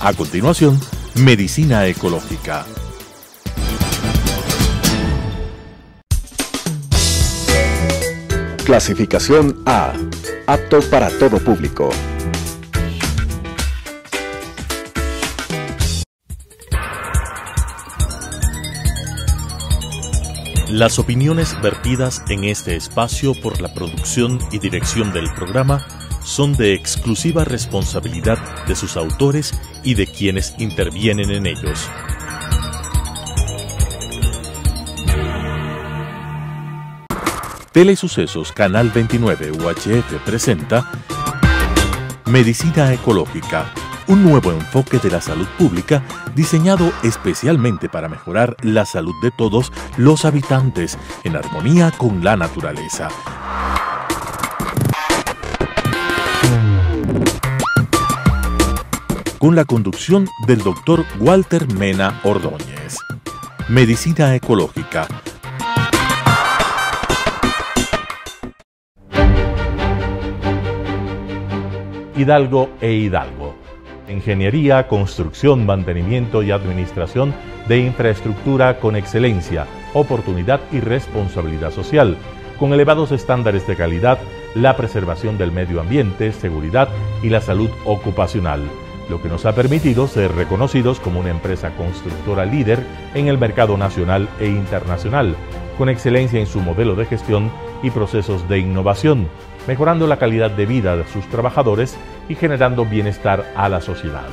A continuación, Medicina Ecológica. Clasificación A. Apto para todo público. Las opiniones vertidas en este espacio por la producción y dirección del programa son de exclusiva responsabilidad de sus autores y de quienes intervienen en ellos. Telesucesos Canal 29 UHF presenta Medicina Ecológica, un nuevo enfoque de la salud pública diseñado especialmente para mejorar la salud de todos los habitantes en armonía con la naturaleza. con la conducción del doctor Walter Mena Ordóñez. Medicina Ecológica. Hidalgo e Hidalgo. Ingeniería, construcción, mantenimiento y administración de infraestructura con excelencia, oportunidad y responsabilidad social, con elevados estándares de calidad, la preservación del medio ambiente, seguridad y la salud ocupacional lo que nos ha permitido ser reconocidos como una empresa constructora líder en el mercado nacional e internacional, con excelencia en su modelo de gestión y procesos de innovación, mejorando la calidad de vida de sus trabajadores y generando bienestar a la sociedad.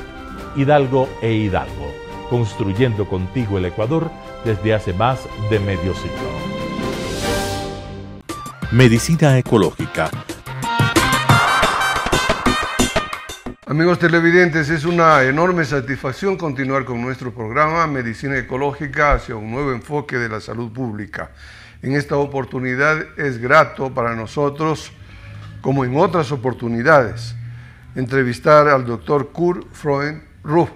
Hidalgo e Hidalgo, construyendo contigo el Ecuador desde hace más de medio siglo. Medicina ecológica Amigos televidentes, es una enorme satisfacción continuar con nuestro programa Medicina Ecológica hacia un nuevo enfoque de la salud pública. En esta oportunidad es grato para nosotros, como en otras oportunidades, entrevistar al doctor Kurt Freund Ruff.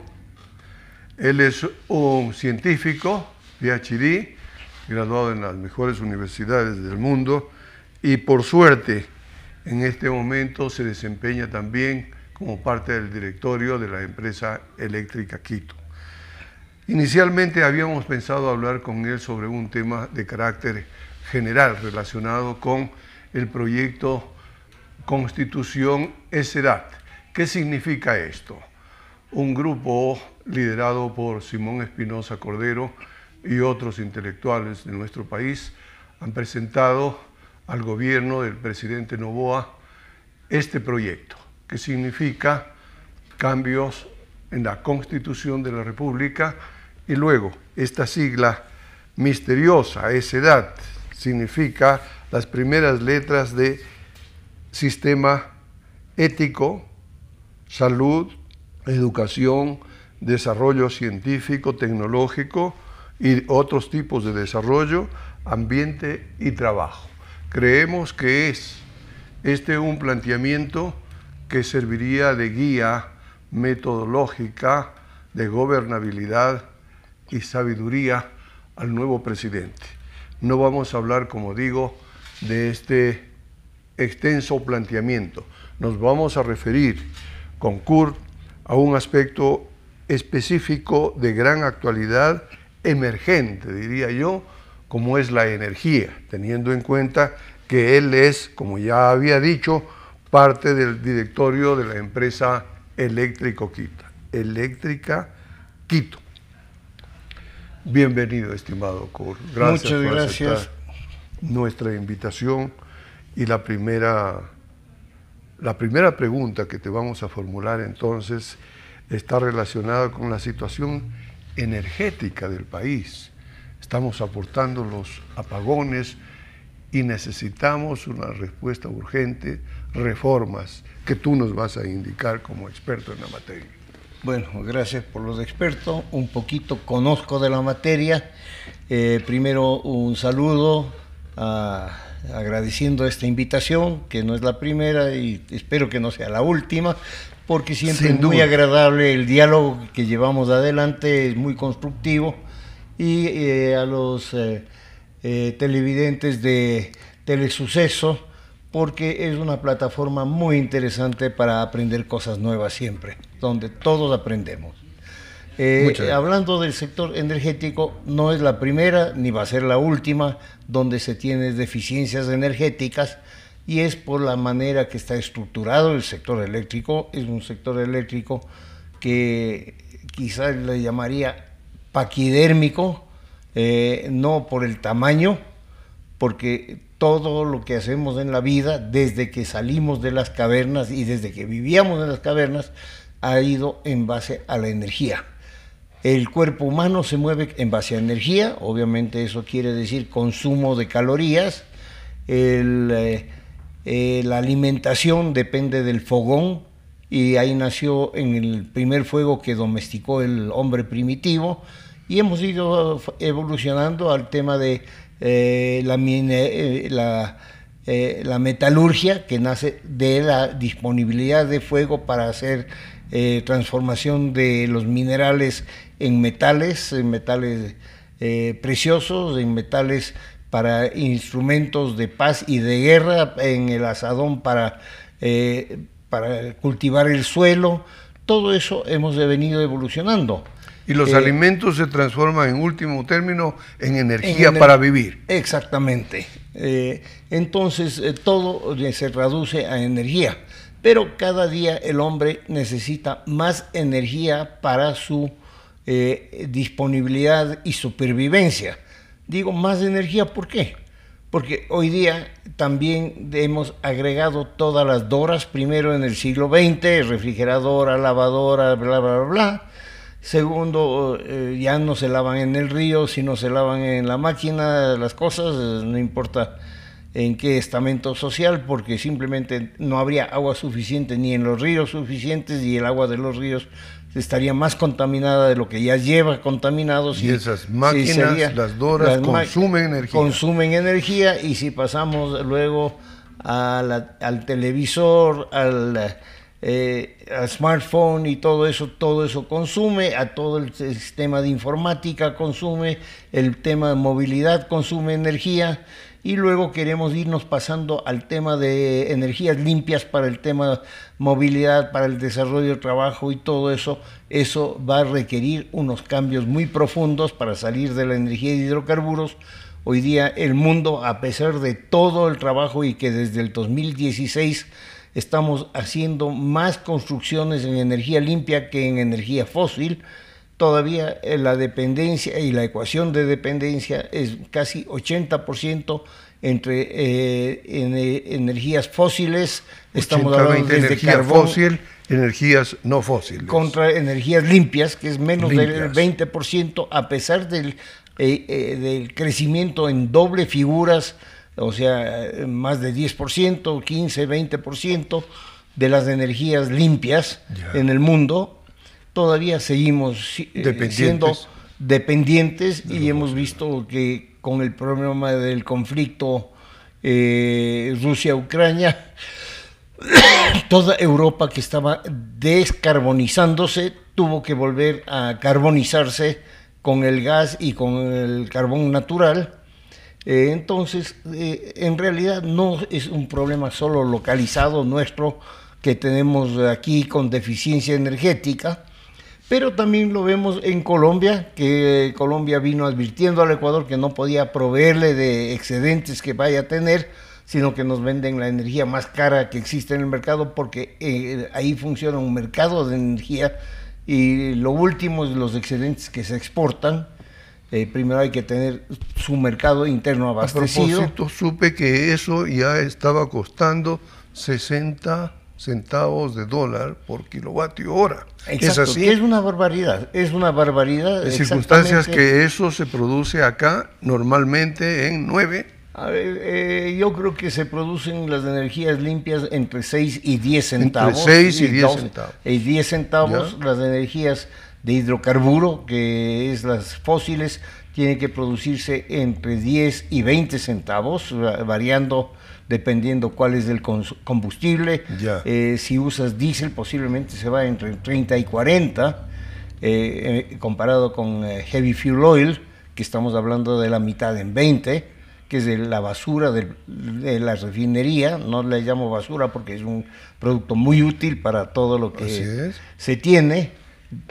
Él es un científico, PhD, graduado en las mejores universidades del mundo y por suerte en este momento se desempeña también como parte del directorio de la empresa eléctrica Quito. Inicialmente habíamos pensado hablar con él sobre un tema de carácter general relacionado con el proyecto Constitución ESEDAT. ¿Qué significa esto? Un grupo liderado por Simón Espinosa Cordero y otros intelectuales de nuestro país han presentado al gobierno del presidente Novoa este proyecto que significa cambios en la Constitución de la República y luego esta sigla misteriosa, edad significa las primeras letras de sistema ético, salud, educación, desarrollo científico, tecnológico y otros tipos de desarrollo, ambiente y trabajo. Creemos que es este un planteamiento que serviría de guía metodológica de gobernabilidad y sabiduría al nuevo presidente. No vamos a hablar, como digo, de este extenso planteamiento. Nos vamos a referir con Kurt a un aspecto específico de gran actualidad emergente, diría yo, como es la energía, teniendo en cuenta que él es, como ya había dicho, parte del directorio de la empresa Eléctrico Quito. Eléctrica Quito. Bienvenido, estimado Cor. Gracias Muchas gracias. Aceptar nuestra invitación y la primera, la primera pregunta que te vamos a formular entonces está relacionada con la situación energética del país. Estamos aportando los apagones y necesitamos una respuesta urgente reformas que tú nos vas a indicar como experto en la materia. Bueno, gracias por los expertos. Un poquito conozco de la materia. Eh, primero un saludo agradeciendo esta invitación, que no es la primera y espero que no sea la última, porque siempre es muy agradable el diálogo que llevamos adelante, es muy constructivo. Y eh, a los eh, televidentes de Telesuceso, porque es una plataforma muy interesante para aprender cosas nuevas siempre, donde todos aprendemos. Eh, hablando del sector energético, no es la primera ni va a ser la última donde se tienen deficiencias energéticas y es por la manera que está estructurado el sector eléctrico. Es un sector eléctrico que quizás le llamaría paquidérmico, eh, no por el tamaño, porque todo lo que hacemos en la vida, desde que salimos de las cavernas y desde que vivíamos en las cavernas, ha ido en base a la energía. El cuerpo humano se mueve en base a energía, obviamente eso quiere decir consumo de calorías, eh, eh, la alimentación depende del fogón y ahí nació en el primer fuego que domesticó el hombre primitivo y hemos ido evolucionando al tema de eh, eh, eh, la, metalurgia, que nace de la disponibilidad de fuego para hacer transformación de los minerales en metales, en metales preciosos, en metales para instrumentos de paz y de guerra, en el azadón para, para cultivar el suelo. Todo eso hemos venido evolucionando. Y los eh, alimentos se transforman en último término en energía para vivir. Exactamente. Eh, entonces eh, todo se reduce a energía. Pero cada día el hombre necesita más energía para su disponibilidad y supervivencia. Digo más energía, ¿por qué? Porque hoy día también hemos agregado todas las doras, primero en el siglo XX, refrigeradora, lavadora, bla, bla, bla. bla Segundo, eh, ya no se lavan en el río, si no se lavan en la máquina, las cosas, no importa en qué estamento social, porque simplemente no habría agua suficiente ni en los ríos suficientes y el agua de los ríos estaría más contaminada de lo que ya lleva contaminados. Y, esas máquinas, las doras, consumen energía. Consumen energía y si pasamos luego al televisor, al eh, a smartphone y todo eso, todo eso consume, a todo el sistema de informática consume, el tema de movilidad consume energía y luego queremos irnos pasando al tema de energías limpias para el tema de movilidad, para el desarrollo del trabajo y todo eso, eso va a requerir unos cambios muy profundos para salir de la energía de hidrocarburos. Hoy día el mundo, a pesar de todo el trabajo y que desde el 2016 estamos haciendo más construcciones en energía limpia que en energía fósil. Todavía eh, la dependencia y la ecuación de dependencia es casi 80% entre eh, en, energías fósiles, estamos hablando de energía carbón, fósil, energías no fósiles. Contra energías limpias, que es menos del 20%, a pesar del, eh, del crecimiento en doble figuras o sea, eh, más de 10%, 15, 20% de las energías limpias en el mundo, todavía seguimos eh, siendo dependientes y hemos visto que con el problema del conflicto eh, Rusia-Ucrania, toda Europa que estaba descarbonizándose tuvo que volver a carbonizarse con el gas y con el carbón natural eh, entonces, eh, en realidad no es un problema solo localizado nuestro que tenemos aquí con deficiencia energética, pero también lo vemos en Colombia, que Colombia vino advirtiendo al Ecuador que no podía proveerle de excedentes que vaya a tener, sino que nos venden la energía más cara que existe en el mercado porque eh, ahí funciona un mercado de energía y lo último es los excedentes que se exportan eh, primero hay que tener su mercado interno abastecido. A propósito, supe que eso ya estaba costando 60 centavos de dólar por kilovatio hora. es así. Es una barbaridad, es una barbaridad. En circunstancias que eso se produce acá normalmente en 9. Eh, yo creo que se producen las energías limpias entre 6 y 10 centavos. Entre 6 y, 10 centavos. Y 10 centavos las energías de hidrocarburo, que es las fósiles, tiene que producirse entre 10 y 20 centavos, variando dependiendo cuál es el combustible. Eh, si usas diésel, posiblemente se va entre 30 y 40, eh, eh, comparado con heavy fuel oil, que estamos hablando de la mitad en 20 que es de la basura de, de, la refinería, no le llamo basura porque es un producto muy útil para todo lo que se tiene,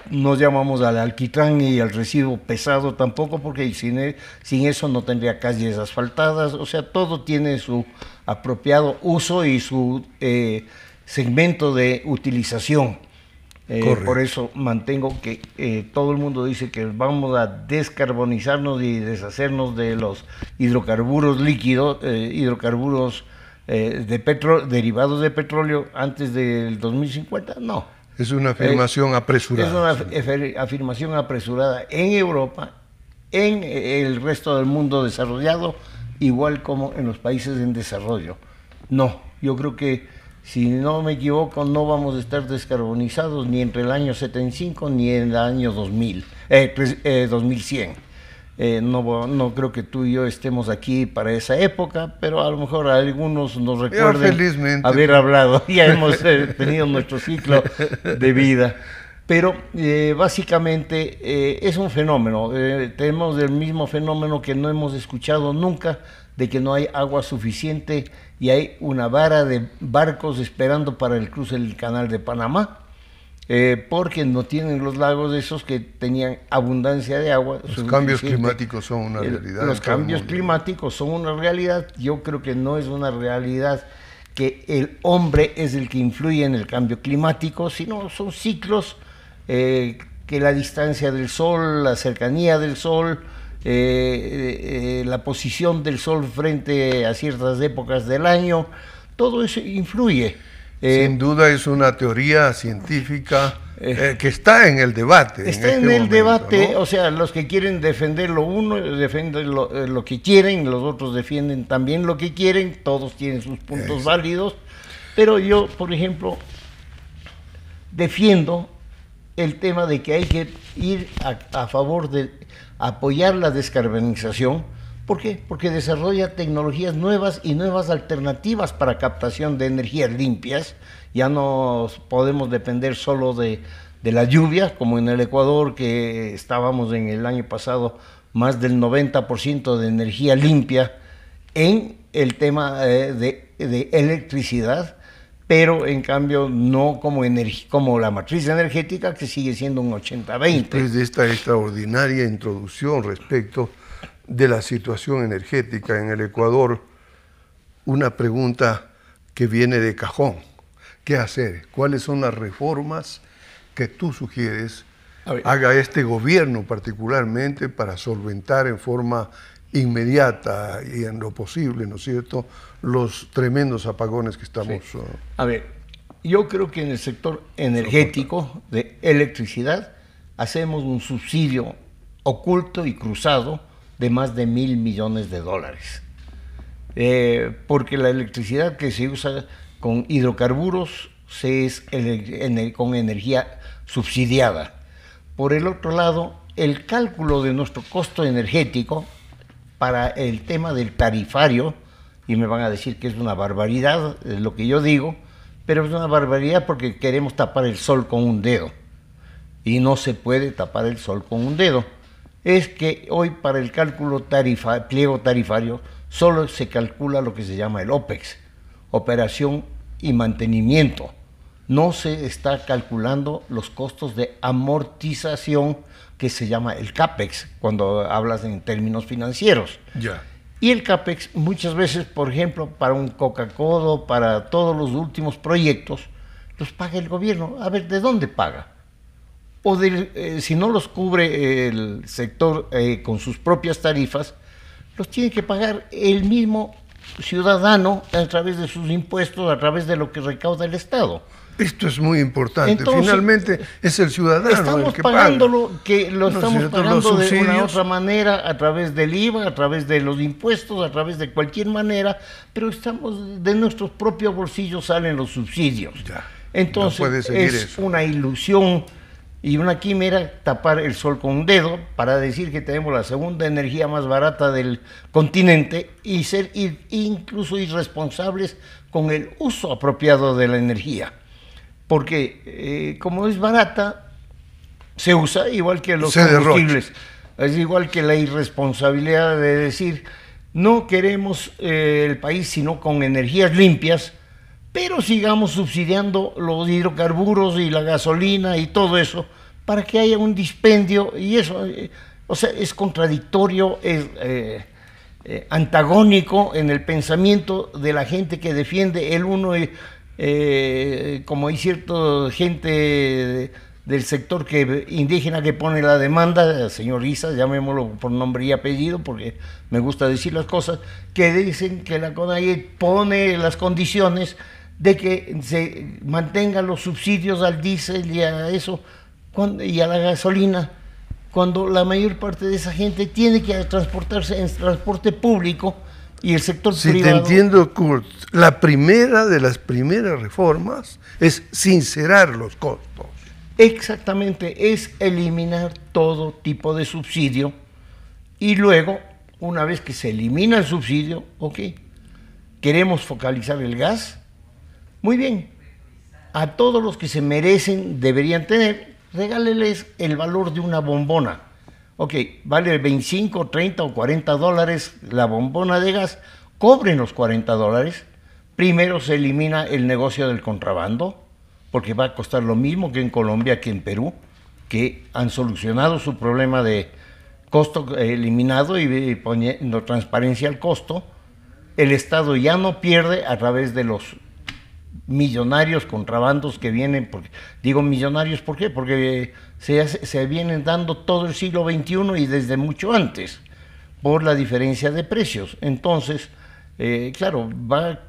no llamamos al alquitrán y al residuo pesado tampoco, porque sin, e, sin eso no tendría calles asfaltadas, o sea, todo tiene su apropiado uso y su eh, segmento de utilización. Eh, por eso mantengo que eh, todo el mundo dice que vamos a descarbonizarnos y deshacernos de los hidrocarburos líquidos, hidrocarburos de petro, derivados de petróleo antes del 2050. No, es una afirmación eh, apresurada. Es una afirmación apresurada en Europa, en eh, el resto del mundo desarrollado, igual como en los países en desarrollo. No, yo creo que si no me equivoco, no vamos a estar descarbonizados ni entre el año 75 ni en el año 2000, 2100. Eh, no, no creo que tú y yo estemos aquí para esa época, pero a lo mejor algunos nos recuerden haber hablado. Ya hemos eh, tenido nuestro ciclo de vida. Pero eh, básicamente es un fenómeno. tenemos el mismo fenómeno que no hemos escuchado nunca, de que no hay agua suficiente y hay una vara de barcos esperando para el cruce del canal de Panamá eh, porque no tienen los lagos esos que tenían abundancia de agua. Los cambios climáticos son una realidad. los cambios climáticos son una realidad. Yo creo que no es una realidad que el hombre es el que influye en el cambio climático, sino son ciclos eh, que la distancia del sol, la cercanía del sol, eh, la posición del sol frente a ciertas épocas del año, todo eso influye. Sin duda es una teoría científica eh. Eh, que está en el debate. Está en, este el debate, o sea, los que quieren defender lo uno, defienden eh, lo, que quieren, los otros defienden también lo que quieren, todos tienen sus puntos válidos, pero yo, por ejemplo, defiendo el tema de que hay que ir a favor de apoyar la descarbonización, ¿Por qué? Porque desarrolla tecnologías nuevas y nuevas alternativas para captación de energías limpias. Ya no podemos depender solo de, la lluvia, como en el Ecuador, que estábamos en el año pasado más del 90% de energía limpia en el tema eh, de, electricidad, pero en cambio no como, como la matriz energética que sigue siendo un 80-20. Después de esta extraordinaria introducción respecto de la situación energética en el Ecuador una pregunta que viene de cajón. ¿Qué hacer? ¿Cuáles son las reformas que tú sugieres haga este gobierno particularmente para solventar en forma inmediata y en lo posible, ¿no es cierto?, los tremendos apagones que estamos... A ver, yo creo que en el sector energético de electricidad hacemos un subsidio oculto y cruzado de más de mil millones de dólares. Eh, porque la electricidad que se usa con hidrocarburos se es con energía subsidiada. Por el otro lado, el cálculo de nuestro costo energético para el tema del tarifario, y me van a decir que es una barbaridad es lo que yo digo, pero es una barbaridad porque queremos tapar el sol con un dedo. Y no se puede tapar el sol con un dedo es que hoy para el cálculo pliego tarifario solo se calcula lo que se llama el OPEX, operación y mantenimiento. No se está calculando los costos de amortización que se llama el CAPEX cuando hablas en términos financieros. Y el CAPEX muchas veces, por ejemplo, para un Coca-Cola, para todos los últimos proyectos, los paga el gobierno. A ver, ¿de dónde paga? o eh, si no los cubre el sector eh, con sus propias tarifas, los tiene que pagar el mismo ciudadano a través de sus impuestos, a través de lo que recauda el Estado. Esto es muy importante. Finalmente es el ciudadano el que pagándolo, paga. que lo estamos pagando de una otra manera a través del IVA, a través de los impuestos, a través de cualquier manera, pero estamos de nuestros propios bolsillos salen los subsidios. Entonces es una ilusión y una quimera tapar el sol con un dedo para decir que tenemos la segunda energía más barata del continente y ser incluso irresponsables con el uso apropiado de la energía. Porque eh, como es barata, se usa igual que los combustibles. Es igual que la irresponsabilidad de decir, no queremos eh, el país sino con energías limpias, pero sigamos subsidiando los hidrocarburos y la gasolina y todo eso para que haya un dispendio y eso, eh, o sea, es contradictorio, es eh, eh, antagónico en el pensamiento de la gente que defiende el uno, como hay cierta gente del sector que, indígena que pone la demanda, señor Isa, llamémoslo por nombre y apellido, porque me gusta decir las cosas, que dicen que la CONAIE pone las condiciones de que se mantengan los subsidios al diésel y a eso y a la gasolina, cuando la mayor parte de esa gente tiene que transportarse en transporte público y el sector si te entiendo, Kurt, la primera de las primeras reformas es sincerar los costos. Exactamente, es eliminar todo tipo de subsidio y luego, una vez que se elimina el subsidio, ok, queremos focalizar el gas, muy bien, a todos los que se merecen deberían tener, regáleles el valor de una bombona. Ok, vale 25, 30 o 40 dólares la bombona de gas, cobren los 40 dólares. Primero se elimina el negocio del contrabando, porque va a costar lo mismo que en Colombia, que en Perú, que han solucionado su problema de costo eh, eliminado y poniendo transparencia al costo. El Estado ya no pierde a través de los millonarios contrabandos que vienen, porque, digo millonarios, ¿por Porque se, se vienen dando todo el siglo XXI y desde mucho antes, por la diferencia de precios. Entonces, eh, claro, va a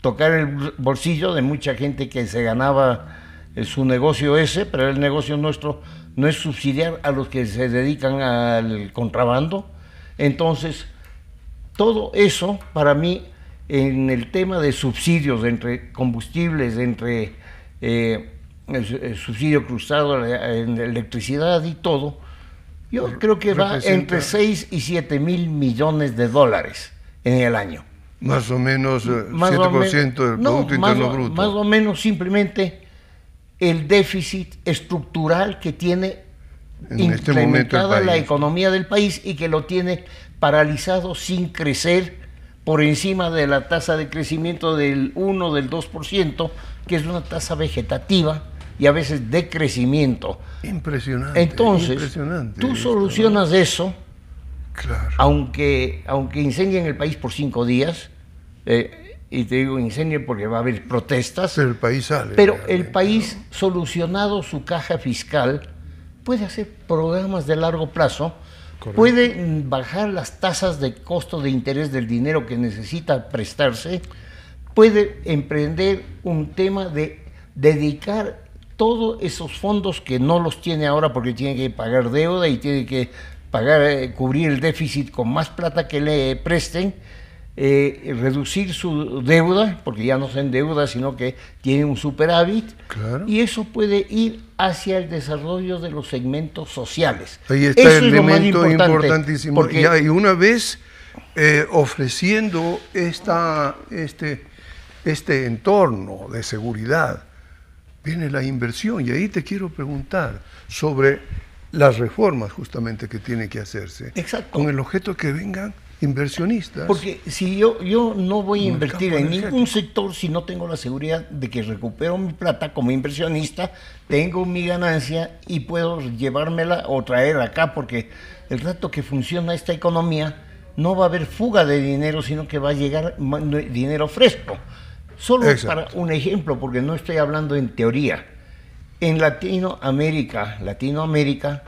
tocar el bolsillo de mucha gente que se ganaba eh, su negocio ese, pero el negocio nuestro no es subsidiar a los que se dedican al contrabando. Entonces, todo eso para mí en el tema de subsidios entre combustibles, entre eh, el subsidio cruzado en electricidad y todo, yo creo que va entre 6 y 7 mil millones de dólares en el año. Más o menos eh, más 7% o menos, del Producto Más o menos simplemente el déficit estructural que tiene en este la economía del país y que lo tiene paralizado sin crecer por encima de la tasa de crecimiento del 1, del 2%, que es una tasa vegetativa y a veces de crecimiento. Impresionante. Entonces, tú solucionas eso, claro. aunque, aunque incendien el país por cinco días, eh, y te digo incendien porque va a haber protestas. Pero el país Pero el país, solucionado su caja fiscal, puede hacer programas de largo plazo puede bajar las tasas de costo de interés del dinero que necesita prestarse, puede emprender un tema de dedicar todos esos fondos que no los tiene ahora porque tiene que pagar deuda y tiene que pagar, eh, cubrir el déficit con más plata que le presten eh, reducir su deuda, porque ya no se endeuda, sino que tiene un superávit, y eso puede ir hacia el desarrollo de los segmentos sociales. Ahí está el elemento importantísimo. Porque y una vez eh, ofreciendo esta, este, este entorno de seguridad, viene la inversión. Y ahí te quiero preguntar sobre las reformas justamente que tienen que hacerse. Con el objeto que vengan inversionistas. Porque si yo, yo no voy a invertir en ningún sector si no tengo la seguridad de que recupero mi plata como inversionista, tengo mi ganancia y puedo llevármela o traerla acá, porque el rato que funciona esta economía no va a haber fuga de dinero, sino que va a llegar dinero fresco. Solo para un ejemplo, porque no estoy hablando en teoría. En Latinoamérica, Latinoamérica,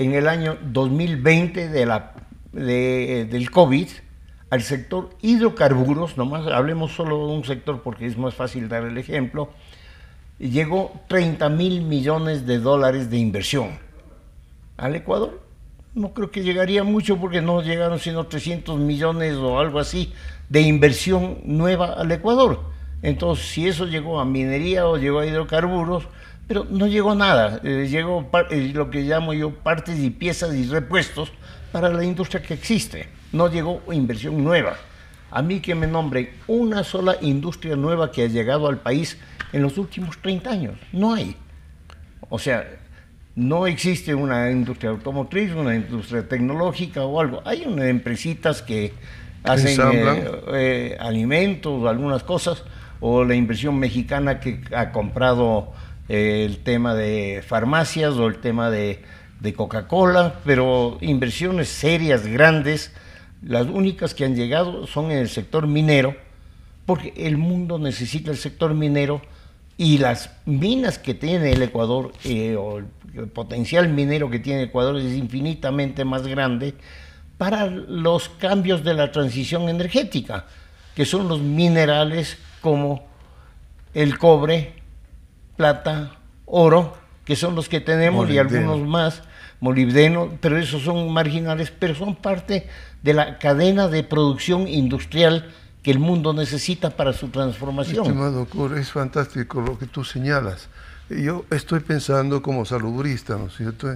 en el año 2020 de la eh, del COVID al sector hidrocarburos, nomás hablemos solo de un sector porque es más fácil dar el ejemplo, llegó 30 mil millones de dólares de inversión al Ecuador. No creo que llegaría mucho porque no llegaron sino 300 millones o algo así de inversión nueva al Ecuador. Entonces, si eso llegó a minería o llegó a hidrocarburos, pero no llegó nada. Eh, llegó eh, lo que llamo yo partes y piezas y repuestos para la industria que existe. No llegó inversión nueva. A mí que me nombre una sola industria nueva que ha llegado al país en los últimos 30 años. No hay. O sea, no existe una industria automotriz, una industria tecnológica o algo. Hay unas empresitas que hacen eh, eh, alimentos, algunas cosas, o la inversión mexicana que ha comprado eh, el tema de farmacias o el tema de de Coca-Cola, pero inversiones serias, grandes, las únicas que han llegado son en el sector minero, porque el mundo necesita el sector minero y las minas que tiene el Ecuador, eh, o el potencial minero que tiene Ecuador es infinitamente más grande para los cambios de la transición energética, que son los minerales como el cobre, plata, oro, que son los que tenemos y algunos más molibdeno, pero esos son marginales, pero son parte de la cadena de producción industrial que el mundo necesita para su transformación. Estimado es fantástico lo que tú señalas. Yo estoy pensando como salubrista, ¿no es cierto?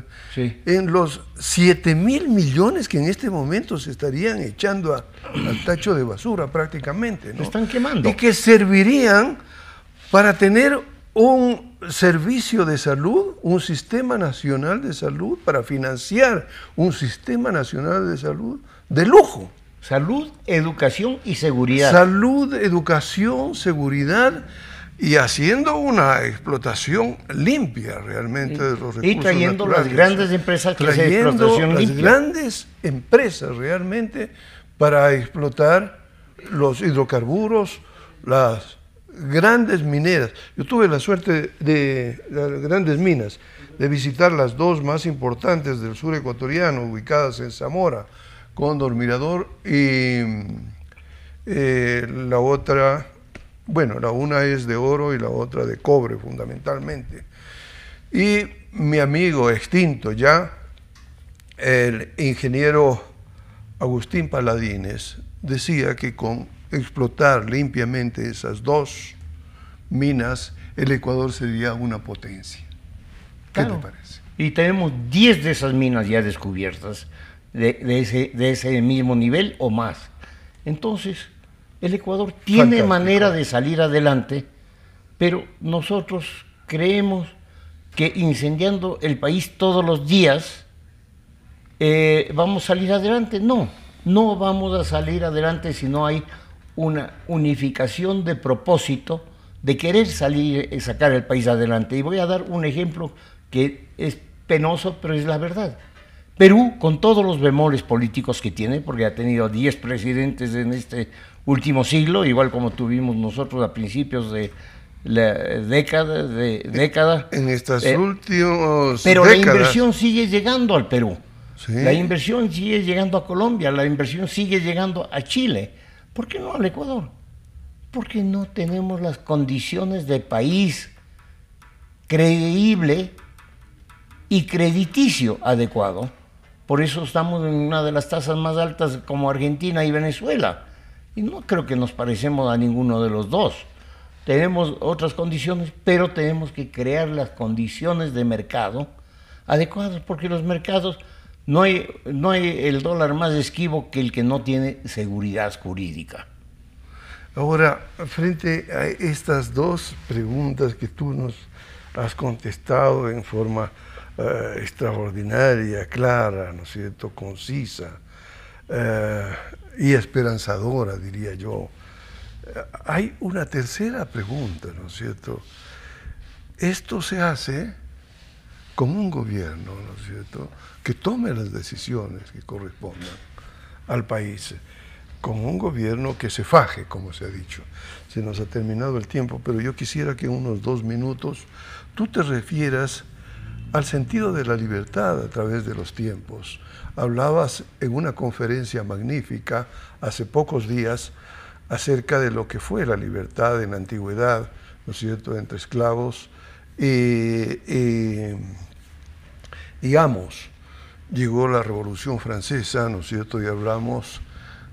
En los 7 mil millones que en este momento se estarían echando al tacho de basura prácticamente, ¿no? están quemando. Y que servirían para tener un servicio de salud, un sistema nacional de salud, para financiar un sistema nacional de salud de lujo. Salud, educación y seguridad. Salud, educación, seguridad y haciendo una explotación limpia realmente de los recursos y trayendo las grandes empresas que trayendo las grandes empresas realmente para explotar los hidrocarburos las grandes mineras. Yo tuve la suerte de, grandes minas, de visitar las dos más importantes del sur ecuatoriano, ubicadas en Zamora, Cóndor Mirador y eh, la otra, bueno, la una es de oro y la otra de cobre fundamentalmente. Y mi amigo extinto ya, el ingeniero Agustín Paladines decía que con explotar limpiamente esas dos minas, el Ecuador sería una potencia. ¿Qué te parece? Y tenemos 10 de esas minas ya descubiertas, de, ese, de ese mismo nivel o más. Entonces, el Ecuador tiene manera de salir adelante, pero nosotros creemos que incendiando el país todos los días, eh, ¿vamos a salir adelante? No, no vamos a salir adelante si no hay una unificación de propósito de querer salir y sacar el país adelante. Y voy a dar un ejemplo que es penoso, pero es la verdad. Perú, con todos los bemoles políticos que tiene, porque ha tenido 10 presidentes en este último siglo, igual como tuvimos nosotros a principios de la década. De, década en estas eh, últimos Pero la inversión sigue llegando al Perú. La inversión sigue llegando a Colombia, la inversión sigue llegando a Chile. ¿Por qué no al Ecuador? Porque no tenemos las condiciones de país creíble y crediticio adecuado. Por eso estamos en una de las tasas más altas como Argentina y Venezuela. Y no creo que nos parecemos a ninguno de los dos. Tenemos otras condiciones, pero tenemos que crear las condiciones de mercado adecuadas, porque los mercados no hay, el dólar más esquivo que el que no tiene seguridad jurídica. Ahora, frente a estas dos preguntas que tú nos has contestado en forma eh, extraordinaria, clara, ¿no es cierto?, concisa eh, y esperanzadora, diría yo. Eh, hay una tercera pregunta, ¿no es cierto? Esto se hace como un gobierno, ¿no es cierto?, que tome las decisiones que correspondan al país, Con un gobierno que se faje, como se ha dicho. Se nos ha terminado el tiempo, pero yo quisiera que en unos dos minutos tú te refieras al sentido de la libertad a través de los tiempos. Hablabas en una conferencia magnífica hace pocos días acerca de lo que fue la libertad en la antigüedad, ¿no es cierto?, entre esclavos y eh, eh, digamos, llegó la Revolución Francesa, ¿no es cierto? Y hablamos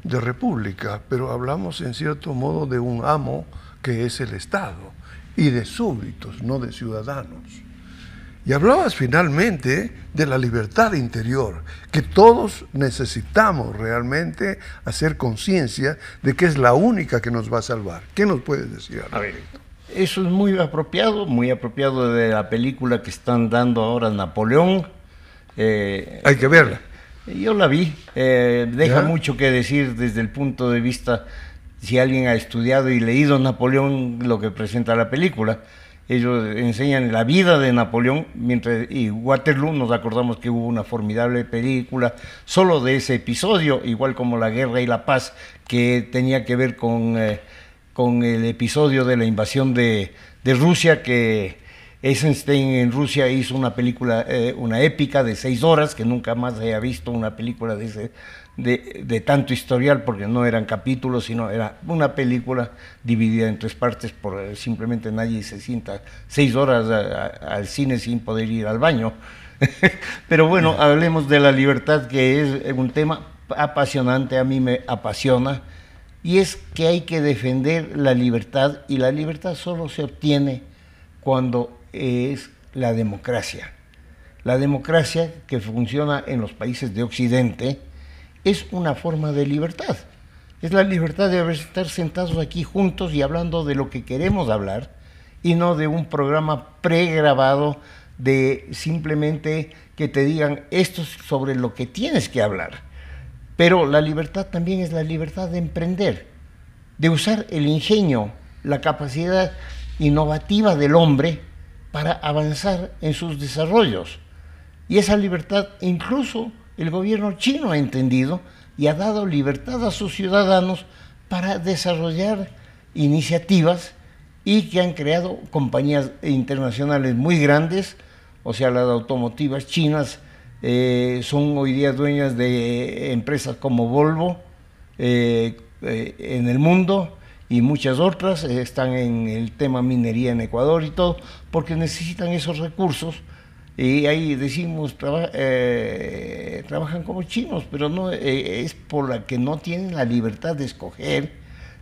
de república, pero hablamos en cierto modo de un amo que es el Estado y de súbditos, no de ciudadanos. Y hablabas finalmente de la libertad interior, que todos necesitamos realmente hacer conciencia de que es la única que nos va a salvar. ¿Qué nos puedes decir? a ver, eso es muy apropiado, muy apropiado de la película que están dando ahora Napoleón. Eh, Hay que verla. Yo la vi. Eh, deja mucho que decir desde el punto de vista si alguien ha estudiado y leído Napoleón, lo que presenta la película. Ellos enseñan la vida de Napoleón, mientras y Waterloo nos acordamos que hubo una formidable película solo de ese episodio, igual como la guerra y la paz, que tenía que ver con eh, con el episodio de la invasión de, Rusia, que Eisenstein en Rusia hizo una película, eh, una épica de seis horas, que nunca más había visto una película de, de, tanto historial, porque no eran capítulos, sino era una película dividida en tres partes, por eh, simplemente nadie se sienta seis horas al cine sin poder ir al baño. Pero bueno, hablemos de la libertad, que es un tema apasionante, a mí me apasiona y es que hay que defender la libertad y la libertad solo se obtiene cuando es la democracia. La democracia que funciona en los países de Occidente es una forma de libertad. Es la libertad de estar sentados aquí juntos y hablando de lo que queremos hablar y no de un programa pregrabado de simplemente que te digan esto sobre lo que tienes que hablar. Pero la libertad también es la libertad de emprender, de usar el ingenio, la capacidad innovativa del hombre para avanzar en sus desarrollos. Y esa libertad incluso el gobierno chino ha entendido y ha dado libertad a sus ciudadanos para desarrollar iniciativas y que han creado compañías internacionales muy grandes, o sea, las automotivas chinas eh, son hoy día dueñas de empresas como Volvo eh, eh, en el mundo y muchas otras, están en el tema minería en Ecuador y todo, porque necesitan esos recursos. Y ahí decimos, trabajan como chinos, pero no es por la que no tienen la libertad de escoger,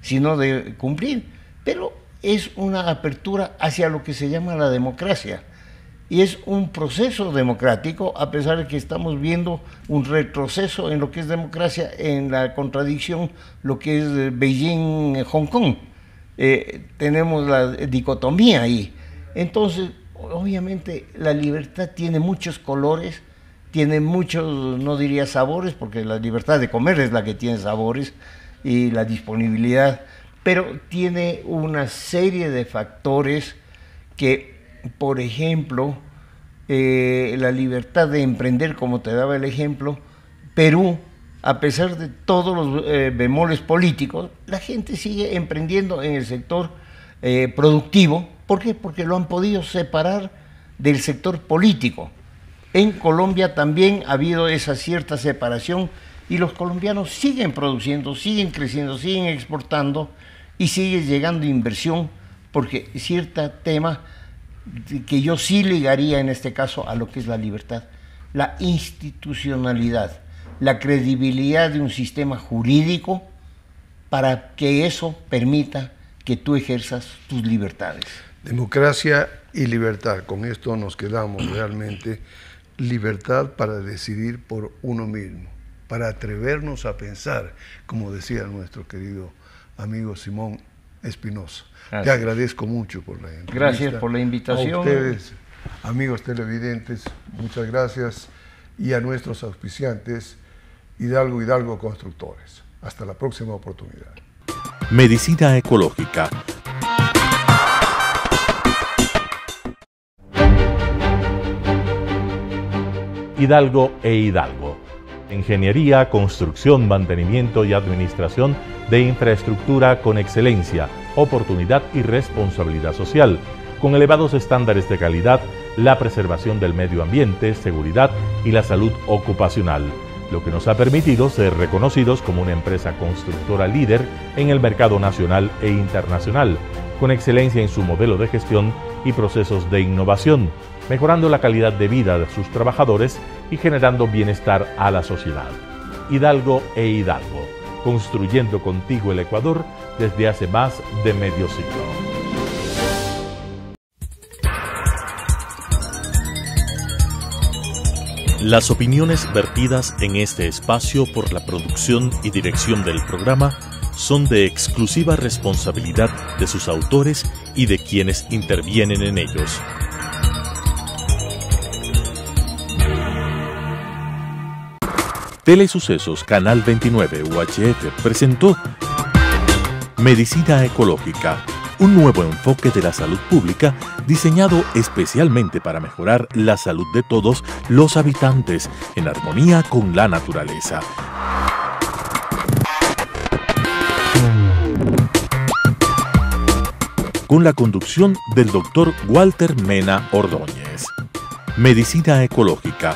sino de cumplir. Pero es una apertura hacia lo que se llama la democracia y es un proceso democrático, a pesar de que estamos viendo un retroceso en lo que es democracia, en la contradicción, lo que es eh, Beijing-Hong eh, Kong. Eh, tenemos la dicotomía ahí. Entonces, obviamente, la libertad tiene muchos colores, tiene muchos, no diría sabores, porque la libertad de comer es la que tiene sabores y la disponibilidad, pero tiene una serie de factores que por ejemplo, eh, la libertad de emprender, como te daba el ejemplo, Perú, a pesar de todos los eh, bemoles políticos, la gente sigue emprendiendo en el sector eh, productivo. ¿Por qué? Porque lo han podido separar del sector político. En Colombia también ha habido esa cierta separación y los colombianos siguen produciendo, siguen creciendo, siguen exportando y sigue llegando inversión porque cierta tema que yo sí ligaría en este caso a lo que es la libertad, la institucionalidad, la credibilidad de un sistema jurídico para que eso permita que tú ejerzas tus libertades. Democracia y libertad, con esto nos quedamos realmente. Libertad para decidir por uno mismo, para atrevernos a pensar, como decía nuestro querido amigo Simón Espinosa. Te agradezco mucho por la entrevista. Gracias por la invitación. A ustedes, amigos televidentes, muchas gracias. Y a nuestros auspiciantes, Hidalgo Hidalgo Constructores. Hasta la próxima oportunidad. Medicina Ecológica. Hidalgo e Hidalgo ingeniería, construcción, mantenimiento y administración de infraestructura con excelencia, oportunidad y responsabilidad social, con elevados estándares de calidad, la preservación del medio ambiente, seguridad y la salud ocupacional, lo que nos ha permitido ser reconocidos como una empresa constructora líder en el mercado nacional e internacional, con excelencia en su modelo de gestión y procesos de innovación, mejorando la calidad de vida de sus trabajadores y generando bienestar a la sociedad. Hidalgo e Hidalgo, construyendo contigo el Ecuador desde hace más de medio siglo. Las opiniones vertidas en este espacio por la producción y dirección del programa son de exclusiva responsabilidad de sus autores y de quienes intervienen en ellos. Telesucesos Canal 29 UHF presentó Medicina Ecológica, un nuevo enfoque de la salud pública diseñado especialmente para mejorar la salud de todos los habitantes en armonía con la naturaleza. Con la conducción del doctor Walter Mena Ordóñez. Medicina Ecológica